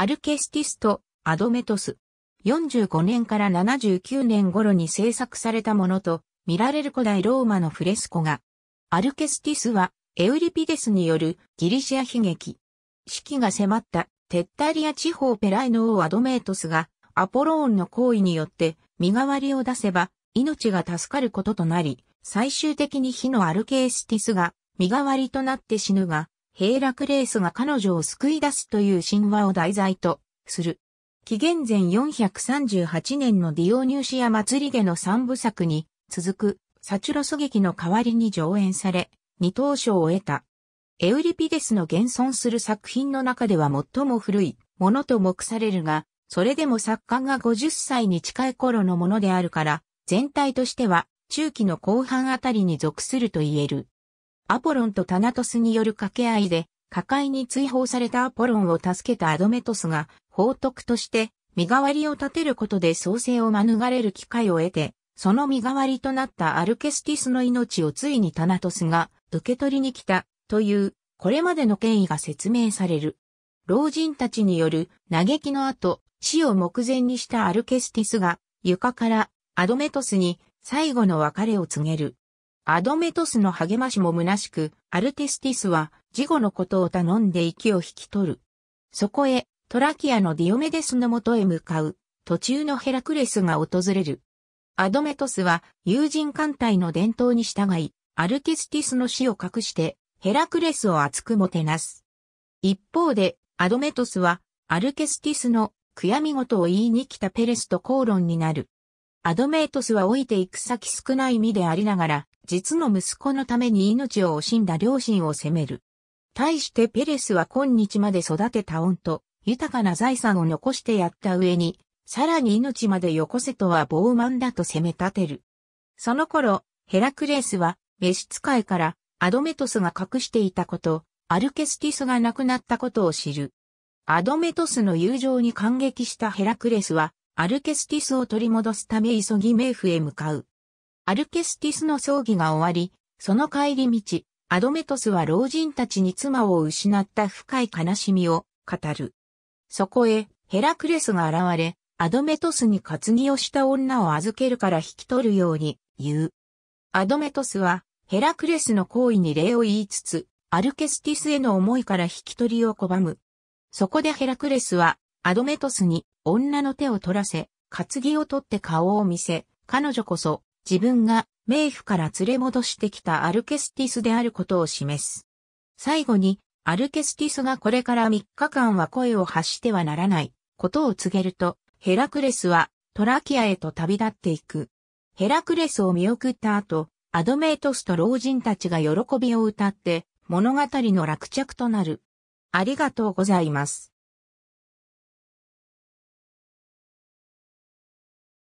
アルケスティスとアドメトス。45年から79年頃に制作されたものと見られる古代ローマのフレスコが。アルケスティスはエウリピデスによるギリシア悲劇。死期が迫ったテッタリア地方ペライノ王アドメトスがアポローンの行為によって身代わりを出せば命が助かることとなり、最終的に火のアルケスティスが身代わりとなって死ぬが、平ーレースが彼女を救い出すという神話を題材とする。紀元前438年のディオニューシア祭りでの三部作に続くサチュロス劇の代わりに上演され、二等賞を得た。エウリピデスの現存する作品の中では最も古いものと目されるが、それでも作家が50歳に近い頃のものであるから、全体としては中期の後半あたりに属すると言える。アポロンとタナトスによる掛け合いで、火海に追放されたアポロンを助けたアドメトスが、法徳として、身代わりを立てることで創生を免れる機会を得て、その身代わりとなったアルケスティスの命をついにタナトスが受け取りに来たという、これまでの権威が説明される。老人たちによる嘆きの後、死を目前にしたアルケスティスが床からアドメトスに最後の別れを告げる。アドメトスの励ましも虚しく、アルテスティスは、事後のことを頼んで息を引き取る。そこへ、トラキアのディオメデスのもとへ向かう、途中のヘラクレスが訪れる。アドメトスは、友人艦隊の伝統に従い、アルテスティスの死を隠して、ヘラクレスを熱くもてなす。一方で、アドメトスは、アルケスティスの悔やみ事を言いに来たペレスと口論になる。アドメトスは老いていく先少ない身でありながら、実の息子のために命を惜しんだ両親を責める。対してペレスは今日まで育てた恩と豊かな財産を残してやった上に、さらに命までよこせとは傲慢だと責め立てる。その頃、ヘラクレースは、召使いから、アドメトスが隠していたこと、アルケスティスが亡くなったことを知る。アドメトスの友情に感激したヘラクレスは、アルケスティスを取り戻すため急ぎ冥府へ向かう。アルケスティスの葬儀が終わり、その帰り道、アドメトスは老人たちに妻を失った深い悲しみを語る。そこへ、ヘラクレスが現れ、アドメトスに担ぎをした女を預けるから引き取るように言う。アドメトスは、ヘラクレスの行為に礼を言いつつ、アルケスティスへの思いから引き取りを拒む。そこでヘラクレスは、アドメトスに女の手を取らせ、担ぎを取って顔を見せ、彼女こそ自分が冥府から連れ戻してきたアルケスティスであることを示す。最後に、アルケスティスがこれから3日間は声を発してはならないことを告げると、ヘラクレスはトラキアへと旅立っていく。ヘラクレスを見送った後、アドメイトスと老人たちが喜びを歌って、物語の落着となる。ありがとうございます。